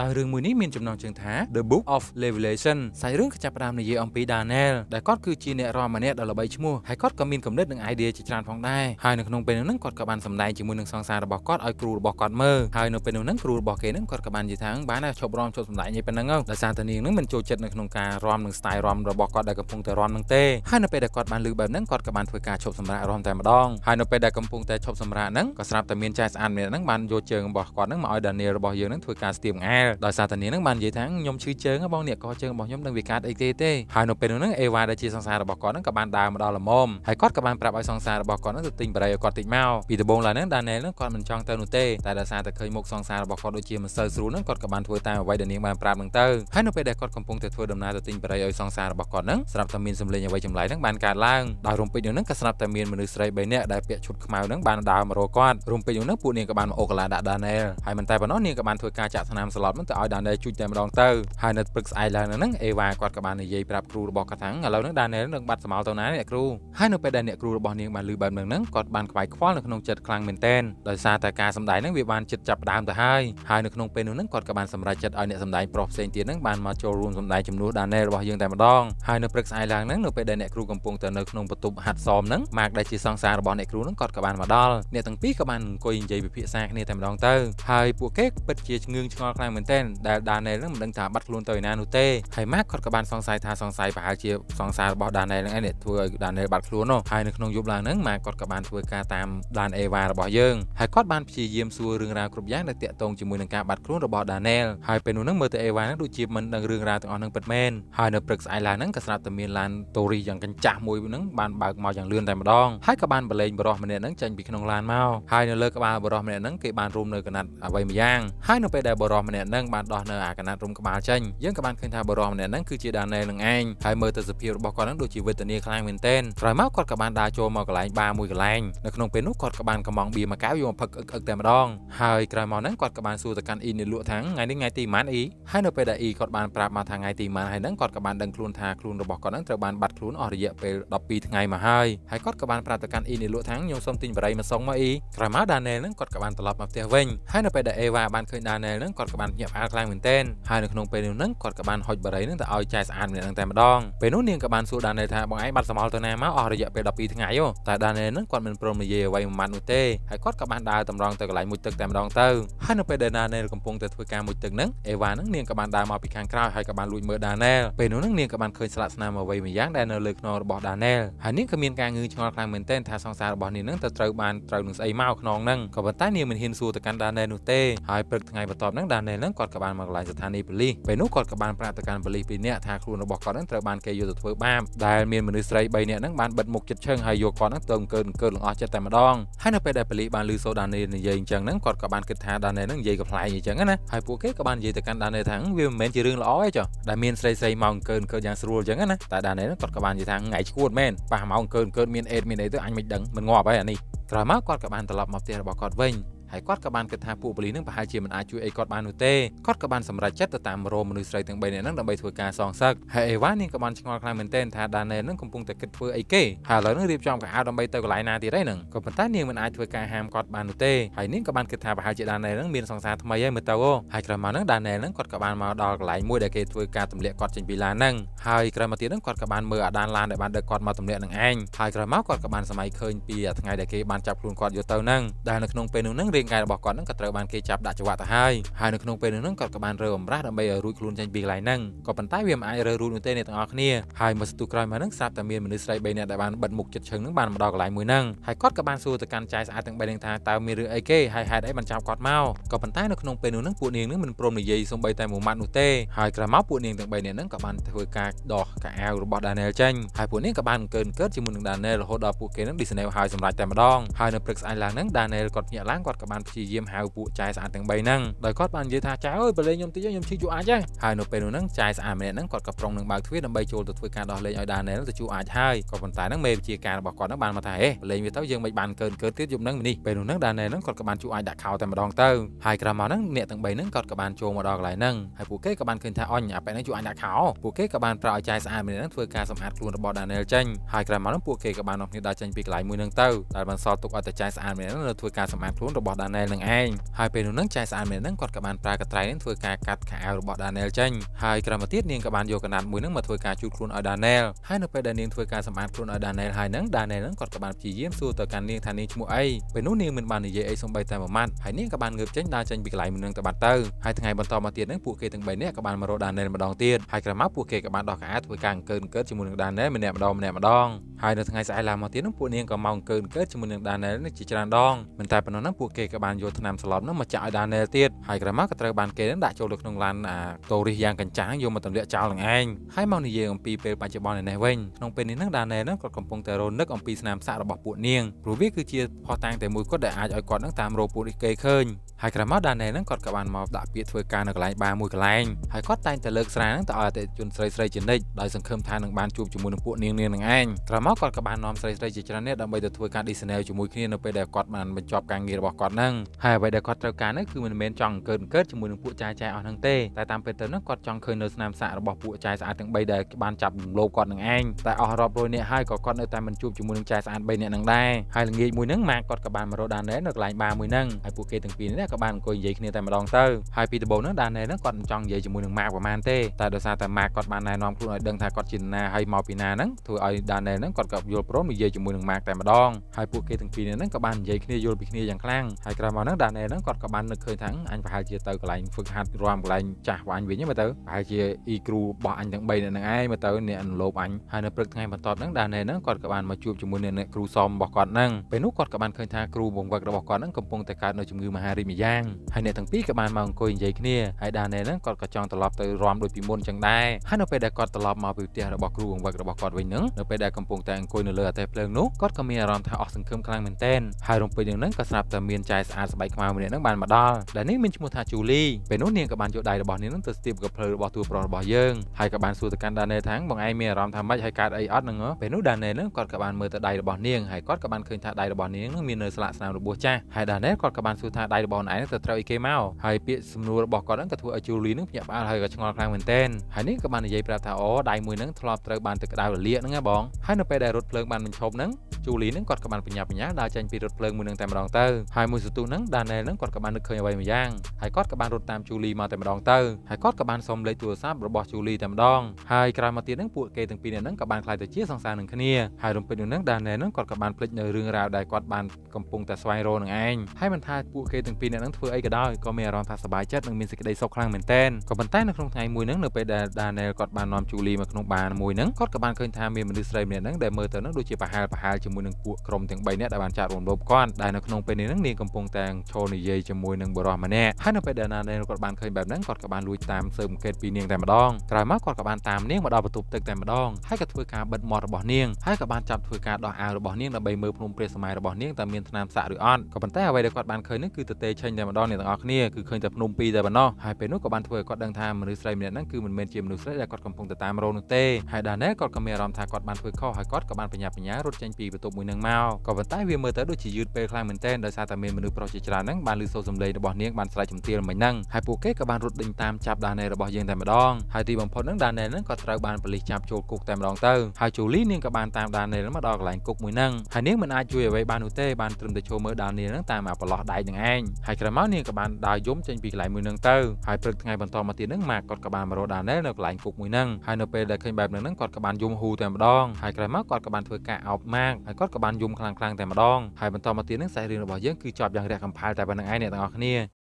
ដោយរឿងមួយនេះមានចំណងជើងថា The Book of Revelation សាច់រឿងក៏ចាប់ផ្ដើមនិយាយអំពី Daniel ដែលគាត់គឺជាអ្នករាំម្នាក់ដ៏ល្បីឈ្មោះហើយគាត់ក៏មានគំនិតនិង idea ជាច្រើនផងដែរហើយនៅក្នុងពេលនោះគាត់ក៏បានសម្ដែងជាមួយនឹងសង្សាររបស់គាត់ឲ្យគ្រូរបស់គាត់មើលហើយនៅពេលនោះគ្រូរបស់គេនឹងគាត់ក៏បាននិយាយថាបានឈប់រាំឈប់សម្ដែងឯប៉ុណ្ណឹងដោយសារតែនាងនឹងមិនចូលចិត្តនៅក្នុងការរាំនឹង style រាំរបស់គាត់ដែលកំពុងតែរាំនឹងទេហើយនៅពេលដែលគាត់បានលើបែបហ្នឹងគាត់ក៏បានធ្វើការឈប់សម្រាករំតែម្ដងហើយនៅពេលដែលកំពុងតែឈប់សម្រាកហ្នឹងក៏ស្រាប់តែមានចែកស្អាតម្នាក់ហ្នឹងបានយកជើងរបស់គាត់ហ្នឹងមកឲ្យ Daniel របស់យើងហ្នឹងធ្វើការស្ទាមង្អែលដែលដោយសារតានាងហ្នឹងបាននិយាយថាខ្ញុំឈឺជើងបងអ្នកកជើងរបស់ខ្ញុំនឹងវាកាត់អីគេទេហើយនៅពេលនោះហ្នឹងអេវ៉ាដែលជាសង្សាររបស់គាត់ហ្នឹងក៏បានដើរមកដល់ល្មមហើយគាត់ក៏បានប្រាប់ឲ្យសង្សាររបស់គាត់ហ្នឹងទៅទិញបារីឲ្យគាត់តិចមកពីដំបូងឡើយហ្នឹងដាណែលហ្នឹងគាត់មិនចង់ទៅនោះទេតែដោយសារតែឃើញមុខសង្សាររបស់គាត់ដូចជាមិនសូវស្រួលហ្នឹងគាត់ក៏បានធ្វើតាមអ្វីដែលនាងបានប្រាប់ហ្នឹងទៅហើយនៅពេលដែលគាត់កំពុងតែធ្វើដំណើរទៅទិញបារីឲ្យសង្សាររបស់គាត់ហ្នឹងស្រាប់តែមានសម្លេងអ្វីចម្លែកហ្នឹងបានកើតឡើងដោយរំពេចនោះហ្នឹងក៏ស្រាប់តែមានមនុស្សស្រី3នាក់ដែលពាក់ឈុតខ្មៅហ្នឹងបានដើរមករកគាត់រំពេចនោះហ្នឹងពួកនាងក៏បានមកអូកាឡាដាក់ដាណែលហើយមិនតែប៉ុណ្ណោះនាងក៏បានធ្វើការចាក់ថ្នាំស្លុតប់ហ្នឹងទៅឲ្យដាណែលជួយតែម្ដងទៅហើយនៅព្រឹកស្អែកឡើងហ្នឹងអេវ៉ាគាត់ក៏បាននិយាយប្រាប់គ្រូរបស់គាត់ថាឥឡូវហ្នឹងដាណែលនឹងបាត់សមោលទៅណាអ្នកគ្រូហើយនៅពេលដែលអ្នកគ្រូរបស់នាងបានឮបែបហ្នឹងគាត់បានខ្វាយខ្វល់នៅក្នុងចិត្តខ្លាំងមែនទែនដោយសារតែការសម្ដែងហ្នឹងវាបានចិត្តចាប់ដើមទៅហើយហើយនៅក្នុងពេលនោះហ្នឹងគាត់ក៏បានសម្រេចចិត្តឲ្យអ្នកសម្ដែងប្រុសផ្សេងទៀតហ្នឹងបានមកចូលរួមសម្ដែងជំនួសដាណែលរបស់យើងតែម្ដងហើយនៅព្រឹកស្អែកឡើងហ្នឹងនៅពេលដែលអ្នកគ្រូកំពុងទៅនៅក្នុងបន្ទប់ហាត់សមហ្នឹងម៉ាកដែលជាសង្សាររបស់អ្នកគ្រូហ្នឹងគាត់ក៏បានមកដល់អ្នកទាំងពីរក៏បានអង្គុយនិយាយពិភាក្សាគ្នាតែម្ដងទៅហើយពួកគេពិតជាងឿងឆ្ងល់ខ្លាំងមែននទែនដែលដាណែលនឹងមិនដឹងថាបាត់ខ្លួនទៅឯណានោះទេហើយម៉ាក់គាត់ក៏បានសង្ស័យថាសង្ស័យប្រហែលជាសង្សាររបស់ដាណែលនឹងឯងធ្វើឲ្យដាណែលបាត់ខ្លួននោះហើយនៅក្នុងយប់ឡើងហ្នឹងម៉ាក់គាត់ក៏បានធ្វើការតាមដានអេវ៉ារបស់យើងហើយគាត់បានព្យាយាមសួររឿងរ៉ាវគ្រប់យ៉ាងដែលតាក់ទងជាមួយនឹងការបាត់ខ្លួនរបស់ដាណែលហើយពេលនោះហ្នឹងមើលទៅអេវ៉ាហ្នឹងដូចជាមិនដឹងរឿងរ៉ាវទាំងអស់ហ្នឹងពិតមែនហើយនៅព្រឹកស្អែកឡើងហ្នឹងក៏ស្រាប់តែមានឡានតូរីយ៉ាងកញ្ចាស់មួយហ្នឹងបានបើកមកយ៉ាងលឿនតែម្ដងហើយក៏បានបលែងបរោះម្នាក់ហ្នឹងចេញពីក្នុងឡានមកហើយនៅលើក្បាលបរោះម្នាក់ហ្នឹងគេបានរួមនៅកណាត់អ្វីម្យ៉ាងហើយនៅពេលដែលបរោះម្នាក់នឹងបានដោះនៅអាកណាត់រុំក្បាលចេញយើងក៏បានឃើញថាបរិមម្នាក់ហ្នឹងគឺជាដាណែលនឹងឯងហើយមើលទៅសភាពរបស់គាត់ហ្នឹងដូចជាវេទនាខ្លាំងមែនទែនក្រោយមកគាត់ក៏បានដើរចូលមកកន្លែងបារមួយកន្លែងនៅក្នុងពេលនោះគាត់ក៏បានកំងបៀមួយកែវយកមកផឹកអឹកអឹកតែម្ដងហើយក្រោយមកហ្នឹងគាត់ក៏បានសួរទៅកាន់អ៊ីនៅលក់ថាថ្ងៃនេះថ្ងៃទីម៉ានអ៊ីហើយនៅពេលដែលអ៊ីគាត់បានប្រាប់មកថាថ្ងៃទីម៉ានហើយហ្នឹងគាត់ក៏បានដឹងខ្លួនថាខ្លួនរបស់គាត់ហ្នឹងត្រូវបានបាត់ខ្លួនអស់រយៈពេល12ថ្ងៃមកហើយហើយគាត់ក៏បានប្រាប់ទៅកាន់អ៊ីនៅលក់ថាខ្ញុំសូមទិញបរិយមកសុងមកអ៊ីក្រោយមកដាណែលហ្នឹងគាត់ក៏បានត្រឡប់មកផ្ទះវិញហើយនៅពេលដែលអេវ៉ាបានឃើញដាណែលហ្នឹងគាត់ក៏បានញញាក់ផ្អើលខ្លាំងមែនទែនហើយនៅក្នុងពេលនោះនឹងគាត់ក៏បានហុចបារីនឹងទៅឲ្យចែស្អាតម្នាក់នឹងតែម្ដងពេលនោះនាងក៏បានសួរដានែលថាបងឯងបាត់សមល់ទៅណាមកអស់រយៈពេល12ថ្ងៃហ៎តែដានែលនឹងគាត់មិនព្រមនិយាយអ្វីមួយម៉ាត់នោះទេហើយគាត់ក៏បានដើរតម្រង់ទៅកន្លែងមួយទឹកតែម្ដងទៅហើយនៅពេលដែលដានែលកំពុងតែធ្វើការមួយទឹកនឹងអេវ៉ានឹងនាងក៏បានដើរមកពីខាងក្រោយហើយក៏បានលួចមើលដានែលពេលនោះនឹងនាងក៏បានឃើញស្លាកស្នាមអ្វីមួយយ៉ាងដែលនៅលើខ្នងរបស់ដានែលហើយនាងក៏មានការងឿងឆ្ងល់ខ្លាំងមែនទែនថាសង្សាររបស់នាងនឹងទៅត្រូវបានត្រូវនឹងស្អីមកខ្នងនឹងក៏ប៉ុន្តែនាងមិនហ៊ានសួរទៅកាន់ដានែលនោះទេហើយព្រឹកថ្ងៃបន្ទាប់នឹងដានែលហ្នឹងគាត់ក៏បានមកកន្លែងស្ថានីយ៍ប៉ូលីសពេលនោះគាត់ក៏បានប្រាប់ទៅកាន់ប៉ូលីសពីរនាក់ថាខ្លួនរបស់គាត់ហ្នឹងត្រូវបានគេយកទៅធ្វើបាបដែលមានមនុស្សស្រី3នាក់ហ្នឹងបានបិទមុខចិត្តឈឹងហើយយកគាត់ហ្នឹងទៅអង្គើអង្គើលងអស់ចិត្តតែម្ដងហើយនៅពេលដែលប៉ូលីសបានឮសូដានីនិយាយអញ្ចឹងហ្នឹងគាត់ក៏បានគិតថាដានីហ្នឹងនិយាយកប្លែកអញ្ចឹងណាហើយពួកគេក៏បាននិយាយទៅកាន់ដានីថាវាមិនមែនជារឿងល្អទេចុះដែលមានស្រីស្រីមកអង្គើអង្គើយ៉ាងស្រួលអញ្ចឹងណាតែដានីហ្នឹងគាត់ក៏បាននិយាយថាថ្ងៃឈួតមែនប៉ះមកអង្គើអង្គើមានអេតមានអីទៅអញមិនដឹងមិនងាប់ហើយអានេះក្រោយមកគាត់ក៏បានត្រឡប់មកផ្ទះរបស់គាត់វិញហើយគាត់ក៏បានគិតថាពួកប៉ូលីសនឹងប្រហែលជាមិនអាចជួយអីគាត់បាននោះទេគាត់ក៏បានសម្រេចចិត្តទៅតាមរមមនុស្សស្រីទាំង3នាក់នឹងដើម្បីធ្វើការសងសឹកហើយអេវ៉ានាងក៏បានឆ្ងល់ខ្លាំងមែនទែនថាដាណែលនឹងកំពុងតែគិតធ្វើអីគេហើយឥឡូវនឹងរៀបចំកៅអៅដើម្បីទៅកន្លែងណាទៀតហើយនឹងក៏ប៉ុន្តែនាងមិនអាចធ្វើការហាមគាត់បាននោះទេហើយនាងក៏បានគិតថាប្រហែលជាដាណែលនឹងមានសង្សារថ្មីហើយមើលទៅអូហើយក្រោយមកនឹងដាណែលនឹងគាត់ក៏បានមកដល់កន្លែងមួយដែលគេធ្វើការទម្លាក់គាត់ចេញពីឡាននឹងហើយក្រោយមកទៀតនឹងគាត់ក៏បានមើលអាដានឡានដែលបានដឹកគាត់មកទម្លាក់នឹងឯងហើយក្រោយមកគាត់ក៏បានសម័យឃើញពីថ្ងៃដែលគេបានចាប់ខ្លួនគាត់យកទៅនឹងដែលនៅក្នុងពេលនោះនឹងរៀងកាយរបស់គាត់ហ្នឹងក៏ត្រូវបានគេចាប់ដាក់ចង្វាក់ទៅហើយហើយនៅក្នុងពេលហ្នឹងគាត់ក៏បានរើអំរាស់ដើម្បីឲ្យរួចខ្លួនចេញពីកន្លែងហ្នឹងក៏ប៉ុន្តែវាមិនអាចរើរួចនោះទេអ្នកទាំងអស់គ្នាហើយមកស្ទុះក្រោយមកហ្នឹងស្រាប់តែមានមនុស្សស្រី3នាក់ដែលបានបិទមុខចិត្តឈឹងហ្នឹងបានមកដល់កន្លែងមួយហ្នឹងហើយគាត់ក៏បានសួរទៅកាន់ចាយស្អាតទាំង3នាក់ថាតើមានរឿងអីគេហើយហេតុអីបានចាប់គាត់មកក៏ប៉ុន្តែនៅក្នុងពេលនោះហ្នឹងពួកនាងហ្នឹងមិនព្រមនិយាយសូម្បីតែមួយម៉ាត់នោះទេហើយក្រោយមកពួកនាងទាំង3នាក់ហ្នឹងក៏បានធ្វើការដោះកាអាវរបស់ Daniel ចេញហើយពួកនាងក៏បានកើនកើតជាមួយនឹង Daniel រហូតដល់ពួកគេហ្នឹង disable ហើយសម្រាប់តែម្ដងហើយនៅព្រឹកស្អាតឡើងហ្នឹង Daniel គាត់ញាក់ឡើងគាត់ក៏បានព្យាយាមហៅពួកចាយស្អាតទាំង3ហ្នឹងដោយគាត់បាននិយាយថាចាយអើយបើលេងខ្ញុំតិចខ្ញុំឈឺយូរអាចចឹងហើយនៅពេលនោះហ្នឹងចាយស្អាតម្នាក់ហ្នឹងគាត់ក៏ប្រុងនឹងបើកទ្វារដើម្បីចូលទៅធ្វើការដោះលែងឲ្យដាណែលទៅជួអាចហើយក៏ប៉ុន្តែហ្នឹងមេវិជាការរបស់គាត់ហ្នឹងបានមកថាហេលេងវាទៅយើងមិនបានកើនកើទៀតយប់ហ្នឹងនេះពេលនោះហ្នឹងដាណែលហ្នឹងគាត់ក៏បានជួអាចដាក់ខោតែម្ដងទៅហើយក្រោយមកហ្នឹងអ្នកទាំង3ហ្នឹងគាត់ក៏បានចូលមកដល់កន្លែងហ្នឹងហើយពួកគេក៏បានឃើញថាអញអាប៉ែហ្នឹងជួអាចដាក់ខោពួកគេក៏បានប្រើឲ្យចាយស្អាតម្នាក់ហ្នឹងធ្វើការសម្អាតខ្លួនរបស់ដាណែលចេញហើយក្រោយមកហ្នឹងពួកគេក៏បាននាំគ្នាដើរចេញពីកន្លែងមួយហ្នឹងទៅដែលបានសល់ទុកឲ្យតែចាយស្អាតម្នាក់ហ្នឹងនៅធ្វើការសម្អាតខ្លួនរបស់របស់ Daniel នឹងឯងហើយពេលនោះនឹងចៃស្អាតមែននឹងគាត់ក៏បានប្រើកត្រៃនឹងធ្វើការកាត់ខោអាវរបស់ Daniel ចេញហើយក្រោយមកទៀតនាងក៏បានយកកណាត់មួយនឹងមកធ្វើការជូតខ្លួនឲ្យ Daniel ហើយនៅពេលដែលនាងធ្វើការសម្អាតខ្លួនឲ្យ Daniel ហើយនឹង Daniel នឹងគាត់ក៏បានព្យាយាមសួរទៅកាន់នាងថានាងឈ្មោះអីពេលនោះនាងមិនបាននិយាយអីសូម្បីតែមួយម៉ាត់ហើយនាងក៏បានងើបចេញដើរចេញពីកន្លែងមួយនឹងទៅបាត់ទៅហើយថ្ងៃបន្តមកទៀតនឹងពួកគេទាំង3នាក់ក៏បានមករក Daniel ម្ដងទៀតហើយក្រោយមកពួកគេក៏បានដោះកៅអៅធ្វើការអង្គើអង្គើជាមួយនឹង Daniel ម្នាក់ម្ដងម្នាក់ម្ដងហើយនៅថ្ងៃស្អែកឡើងមកទៀតនឹងពួកនាងក៏មកអង្គើអង្គើជាមួយនឹង Daniel នឹងជាច្រើនដងមិនតែប៉ុណ្ណោះនឹងពួកគេគេក៏បានយកថ្នាំស្លាប់នោះមកចាក់ឲ្យដាណែលទៀតហើយក្រោយមកក៏ត្រូវបានគេនឹងដាក់ចូលទៅក្នុងឡានអាតូរីសយ៉ាងកញ្ចាំងយកមកទម្លាក់ចោលនឹងឯងហើយមកនិយាយអំពីពេលបច្ចុប្បន្ននេះវិញក្នុងពេលនេះនឹងដាណែលនឹងក៏កំពុងតែរនឹកអំពីស្នាមសាក់របស់ពួកនាងព្រោះវាគឺជាផោះតាំងតែមួយគត់ដែលអាចឲ្យគាត់នឹងតាមរោពួកនេះគេឃើញហើយក្រមាដាណេហ្នឹងគាត់ក៏បានមកដាក់ពាក្យធ្វើការនៅកន្លែងបាមួយកន្លែងហើយគាត់តែងតែ លើកស្រាហ្នឹងទៅឲ្យអតិថិជនស្រីស្រីជានិច្ចដោយសង្ឃឹមថានឹងបានជួបជាមួយនឹងពួកនាងនាងនឹងឯងក្រមាគាត់ក៏បាននាំស្រីស្រីជាច្រើននេះដើម្បីទៅធ្វើការ Disney ជាមួយគ្នានៅពេលដែលគាត់បានបញ្ចប់ការងាររបស់គាត់ហ្នឹងហើយអ្វីដែលគាត់ត្រូវការហ្នឹងគឺមិនមែនចង់កើតកើតជាមួយនឹងពួកចាយចាយអស់ហ្នឹងទេតែតាមពេលទៅហ្នឹងគាត់ចង់ឃើញនៅស្នាមសាករបស់ពួកចាយស្អាតទាំង3ដែល បានចាប់រំលោភគាត់នឹងឯងតែអស់រាប់រយនាក់ហើយក៏គាត់នៅតែមិនជួបជាមួយនឹងចាយស្អាត3នាក់ហ្នឹងដែរហើយល្ងាចមួយហ្នឹងម៉ាគាត់ក៏បានមករកដាននៅកន្លែងបាមួយហ្នឹងហើយពួកគេទាំងពីរនេះនាក់ក៏បានអង្គុយនិយាយគ្នាតែម្ដងទៅហើយពីដំបូងហ្នឹងដាណែលហ្នឹងគាត់មិនចង់និយាយជាមួយនឹងម៉ាកប្រហែលទេតែដោយសារតែម៉ាកគាត់បានណែនាំខ្លួនឲ្យដឹងថាគាត់ជាណាហើយមកពីណាហ្នឹងធ្វើឲ្យដាណែលហ្នឹងគាត់ក៏យល់ព្រមនិយាយជាមួយនឹងម៉ាកតែម្ដងហើយពួកគេទាំងពីរនាក់ហ្នឹងក៏បាននិយាយគ្នាយល់ពីគ្នាយ៉ាងខ្លាំងហើយក្រោយមកហ្នឹងដាណែលហ្នឹងគាត់ក៏បាននឹកឃើញថាអញប្រហែលជាទៅកន្លែងហ្វឹកហាត់រាំកន្លែងចាស់វាញ់វិញមើលទៅប្រហែលជាអ៊ីគ្រូរបស់អញទាំង3នាក់ហ្នឹងឯងមើលទៅអ្នកអនុលោបអញហើយនៅព្រឹកថ្ងៃបន្ទាប់ហ្នឹងដាណែលហ្នឹងគាត់ក៏បានមកជួបជាមួយនឹងអ្នកគ្រូសមរបស់គាត់ហ្នឹងពេលនោះគាត់ក៏បានឃើញថាគ្រូបង្វឹករបស់គាត់ហ្នឹងកំពុងតែកើតនៅជំងឺមហារីកម្យ៉ាងហើយអ្នកទាំងពីរក៏បានមកអង្គុយនិយាយគ្នាហើយដាណែលហ្នឹងគាត់ក៏ចង់ត្រឡប់ទៅរំដូចពីមុនចឹងដែរហើយនៅពេលដែលគាត់ត្រឡប់មកពីផ្ទះរបស់គ្រូអង្វឹករបស់គាត់វិញហ្នឹងនៅពេលដែលកំពុងតែអង្គុយនៅលើអតែភ្លើងនោះគាត់ក៏មានអារម្មណ៍ថាអស់សង្ឃឹមខ្លាំងមែនទែនហើយរំពេចនឹងហ្នឹងក៏ស្រាប់តែមានចែស្អាតស្បែកខ្មៅម្នាក់ហ្នឹងបានមកដល់ដែលនេះមានឈ្មោះថាជូលីពេលនោះនាងក៏បានយកដៃរបស់នាងហ្នឹងទៅស្ទាបកភ្លើរបស់ទួប្រុសរបស់យើងហើយក៏បានសួរទៅកាន់ដាណែលថាបងឯងមានអារម្មណ៍ថាម៉េចហើយកើតអីអត់ហ្នឹងពេលនោះដាណែលហ្នឹងគាត់ក៏បានមើលទៅដៃរបស់នាងហើយគាត់ក៏បានឃើញថាដៃរបស់នាងហ្នឹងមាននៅស្លាកស្នាមរបួសចាស់ហើយដាណែលគាត់ក៏បានសួរថាដៃរបស់ខ្លួនឯងទៅត្រូវអីគេមកហើយពាក្យសំណួររបស់គាត់ហ្នឹងក៏ធ្វើឲ្យជូលីហ្នឹងភ្ញាក់ផ្អើលហើយក៏ឆ្ងល់ខ្លាំងមែនទែនហើយនេះក៏បាននិយាយប្រាប់ថាអូដៃមួយហ្នឹងធ្លាប់ត្រូវបានទឹកក្តៅរលាកហ្នឹងហ៎បងហើយនៅពេលដែលរថភ្លើងបានបញ្ឈប់ហ្នឹងជូលីហ្នឹងគាត់ក៏បានបញ្ញាបញ្ញាដើរចេញពីរថភ្លើងមួយហ្នឹងតែម្ដងទៅហើយមួយសន្ទុះហ្នឹងដាណែលហ្នឹងគាត់ក៏បាននឹកឃើញអ្វីមួយយ៉ាងហើយគាត់ក៏បានរត់តាមជូលីមកតែម្ដងទៅហើយគាត់ក៏បានសុំលេខទូរស័ព្ទរបស់ជូលីតែម្ដងហើយក្រោយមកទៀតហ្នឹងពួកគេទាំងពីរនាក់ហ្នឹងក៏បានខ្លាយទៅជាសង្សារនឹងគ្នាហើយរំពេចនោះហ្នឹងដាណែលហ្នឹងគាត់ក៏បានភ្លេចនៅរឿងរ៉ាវដែលគាត់បានកំពុងតែស្វែងរកនឹងឯងហើយមិនថាពួកគេទាំងពីរអ្នកនឹងធ្វើអីក៏ដោយក៏មានអារម្មណ៍ថាសប្បាយចិត្តនិងមានសេចក្តីសុខខ្លាំងមែនទែនក៏ប៉ុន្តែនៅក្នុងថ្ងៃមួយហ្នឹងនៅពេលដែលដាណែលគាត់បាននាំជូលីមកក្នុងបារមួយហ្នឹងគាត់ក៏បានឃើញថាមានមនុស្សស្រីម្នាក់ហ្នឹងដែលមើលទៅនឹងដូចជាប្រហែលប្រហែលជាមួយនឹងពួកក្រុមទាំង3នាក់ដែលបានចាត់រំលោភគាត់ដែលនៅក្នុងពេលនេះហ្នឹងនាងកំពុងតែឈរនិយាយជាមួយនឹងបុរសម្នាក់ហើយនៅពេលដែលដាណែលគាត់បានឃើញបែបហ្នឹងគាត់ក៏បានលួចតាមស៊ើបអង្កេតពីនាងតែម្ដងក្រោយមកគាត់ក៏បានតាមនាងមកដល់បន្ទប់ទឹកតែម្ដងហើយក៏ធ្វើការបិទមាត់របស់នាងហើយក៏បានចាប់ធ្វើការដោះអាវរបស់នាងដើម្បីមើលភ្នំព្រះសម័យរបស់នាងតើមានថ្នាំសាក់ឬអត់ក៏ប៉ុន្តែអ្វីដែលគាត់បានឃើញហ្នឹងគឺទទេឆញតែម្ដងអ្នកទាំងអស់គ្នាគឺឃើញតែភ្នំពីរតែប៉ុណ្ណោះហើយពេលនោះក៏បានធ្វើឲ្យគាត់ដឹងថាមនុស្សស្រីម្នាក់ហ្នឹងគឺមិនមែនជាមនុស្សស្រីដែលគាត់កំពុងទៅតាមរោងនោះទេហើយដល់នេះគាត់ក៏មានអារម្មណ៍ថាគាត់បានធ្វើខុសហើយគាត់ក៏បានបញ្ញាបញ្ញារត់ចេញពីបន្ទប់មួយនឹងមកក៏ប៉ុន្តែវាមើលទៅដូចជាយឺតពេលខ្លាំងមែនទែនដោយសារតែមានមនុស្សប្រុសជាច្រើនហ្នឹងបានលឺសូរសំឡេងរបស់នាងបានស្រែកជំទាវមិញហ្នឹងហើយពួកគេក៏បានរត់ដេញតាមចាប់ដាណែរបស់យើងតែម្ដងហើយទីបំផុតហ្នឹងដាណែហ្នឹងក៏ត្រូវបានប៉ូលីសចាប់ចូលគុកតែម្ដងទៅហើយជូលីនាងក៏បានតាមដាណែមកដល់កន្លែងគុកមួយហ្នឹងហើយនាងមិនអាចជួយអ្វីបាននោះទេបានត្រឹមតែចូលមើលដាណែហ្នឹងតាមអាប្រឡោះដៃនឹងឯងហើយហើយក្រោយមកនាងក៏បានដើរយំចេញពីកន្លែងមួយនឹងទៅហើយព្រឹកថ្ងៃបន្តមកទៀតនឹងម៉ាគាត់ក៏បានមករកដានែលនៅកន្លែងគុកមួយនឹងហើយនៅពេលដែលឃើញបែបនឹងគាត់ក៏បានយំហ៊ូតែម្ដងហើយក្រោយមកគាត់ក៏បានធ្វើការអោបម៉ាកហើយគាត់ក៏បានយំខ្លាំងៗតែម្ដងហើយបន្តមកទៀតនឹងខ្សែរឿងរបស់យើងគឺចប់យ៉ាងរះកំផែលតែប៉ុណ្្នឹងឯងអ្នកទាំងអស់គ្នា